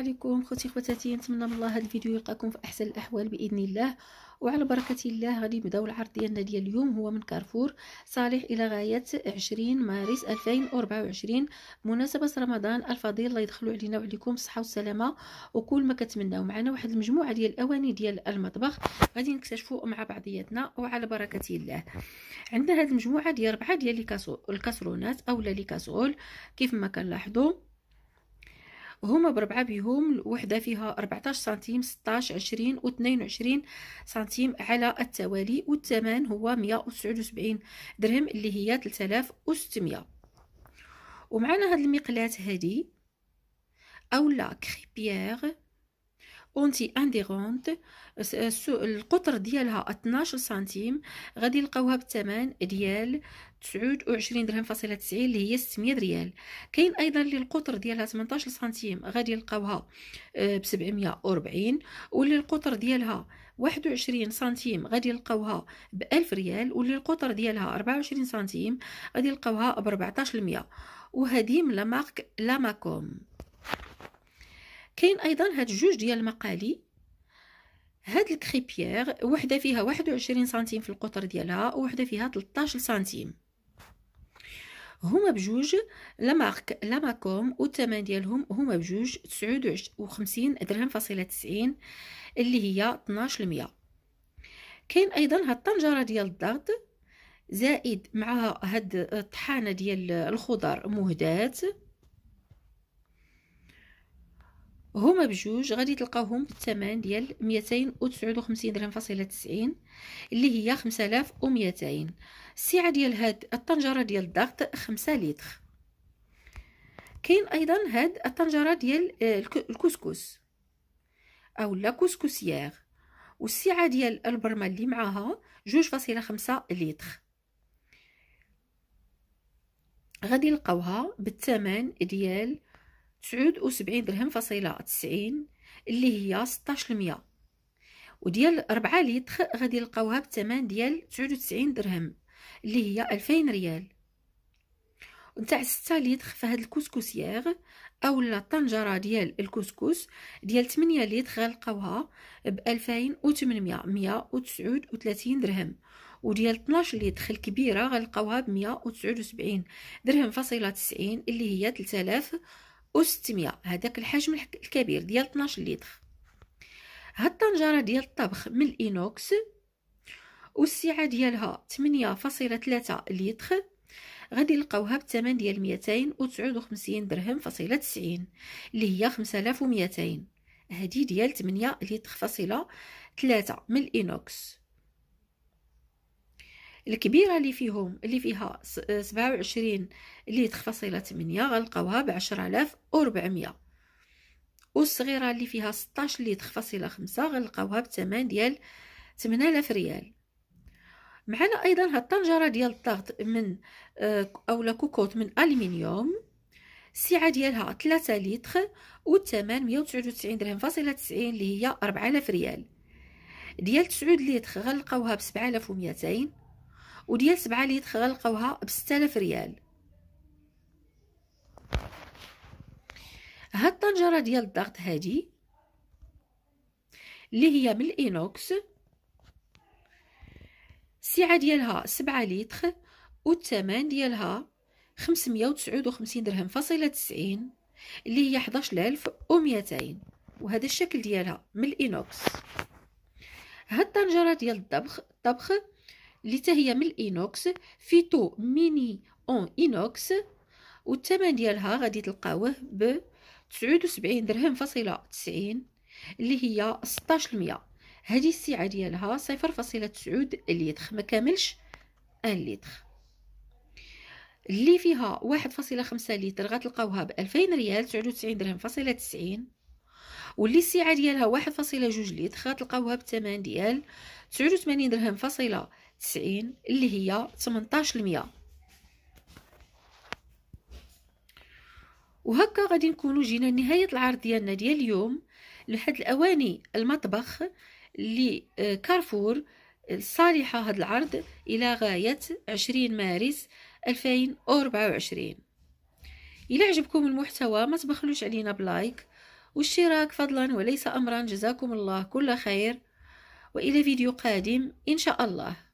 عليكم خوتي خواتاتي نتمنى من الله هذا الفيديو يلقاكم في احسن الاحوال باذن الله وعلى بركه الله غادي نبداو العرض ديالنا ديال اليوم هو من كارفور صالح الى غايه 20 مارس 2024 مناسبه رمضان الفضيل الله يدخلوا علينا وعليكم الصحه والسلامه وكل ما كتمناو معنا واحد المجموعه ديال الاواني ديال المطبخ غادي نكتشفوا مع بعضياتنا وعلى بركه الله عندنا هذه المجموعه ديال ربعه ديال الكاسرونات اولا لي كاسرول كيف ما كنلاحظوا وهما بربعة بهم وحدة فيها 14 سنتيم 16 20 و 22 سنتيم على التوالي والثمن هو 179 درهم اللي هي 3600 ومعنا هاد المقلات هادي لا كريبيير اونتي انديغونت القطر ديالها 12 سنتيم غادي نلقاوها بالثمن ديال تسعود وعشرين درهم فاصلة تسعين اللي هي ستمية ريال كاين أيضا لي القطر ديالها 18 سنتيم غادي نلقاوها آه، بسبعمية وربعين واللي القطر ديالها واحد وعشرين سنتيم غادي يلقاوها بألف ريال واللي القطر ديالها ربعة وعشرين سنتيم غادي نلقاوها بربعتاش المية وهذه من لامارك لاماكوم كاين أيضا هاد جوج ديال المقالي هاد الكريبيير وحده فيها واحد وعشرين سنتيم في القطر ديالها وحده فيها 13 سنتيم هما بجوج لامارك لاماكوم والثمن ديالهم هما بجوج تسعود درهم فاصلة تسعين اللي هي طناش المية كاين ايضا هاد الطنجره ديال الضغط زائد مع هاد الطحانه ديال الخضر مهدات هما بجوج غادي تلقاوهم بالثمن ديال ميتين أو خمسين درهم فاصله تسعين اللي هي خمسة آلاف السعة ديال هاد الطنجرة ديال الضغط خمسة لتر كاين ايضا هاد الطنجرة ديال آه، الكسكس او لا كسكسيير والسعة ديال البرمة اللي معاها جوج فاصله خمسة لتر غادي نلقاوها بالثمن ديال تسعود وسبعين درهم فاصيلة تسعين اللي هي ستاش المية وديال ربعة لتر غادي يلقاوها بثمن ديال تسعود وتسعين درهم اللي هي ألفين ريال نتاع ستة لتر فهاد الكسكسيير اولا الطنجره ديال الكسكس ديال تمنية لتر غنلقاوها مية وتسعود وتلاتين درهم وديال طناش لتر الكبيره غنلقاوها وتسعود وسبعين درهم فاصله تسعين اللي هي تلتالاف أو 600 هذاك الحجم الكبير ديال 12 لتر هاد الطنجره ديال الطبخ من الإينوكس والسعة ديالها 8.3 لتر غادي نلقاوها بثمن ديال 259 درهم فاصله 90 اللي هي 5200 هذه ديال 8 لتر فاصله 3 من الإينوكس الكبيره اللي فيهم اللي فيها 27 لتر فاصله 8 غنلقاوها ب 10400 والصغيره اللي فيها 16 اللي فاصله 5 غلقوها بثمن ديال 8000 ريال معنا ايضا هاد الطنجره ديال الضغط من آه، اولا كوكوت من الومنيوم السعه ديالها 3 لتر والثمن 199 درهم فاصله 90 اللي هي 4000 ريال ديال 9 لتر غنلقاوها ب 7200 وديال سبعة لتر غنلقاوها ب 6000 ريال هاد الطنجره ديال الضغط هادي اللي هي من الانوكس السعه ديالها 7 لتر والثمن ديالها 559 درهم فاصلة 90 اللي هي 11200 وهذا الشكل ديالها من الانوكس هاد الطنجره ديال الطبخ الطبخ لتهي من الإينوكس فيتو ميني أون إينوكس والثمن ديالها غادي تلقاوه ب 79 درهم فاصلة 90 اللي هي 16 المية هذه السعة ديالها صفر فاصلة تسعود لتر ما كاملش ان لتر اللي فيها واحد فاصلة خمسة لتر غتلقاوها بألفين ريال تسعود وتسعين درهم فاصلة تسعين واللي السعة ديالها واحد فاصلة جوج لتر غتلقاوها بثمن ديال تسعود وثمانين درهم فاصلة تسعين اللي هي تمنتاش المية وهكا غادي نكونوا جينا لنهاية العرض ديالنا ديال اليوم لحد الأواني المطبخ لكارفور آه، صالحة هاد العرض إلى غاية عشرين مارس ألفين وربعة وعشرين إلى عجبكم المحتوى ما تبخلوش علينا بلايك والاشتراك فضلا وليس أمرا جزاكم الله كل خير وإلى فيديو قادم إن شاء الله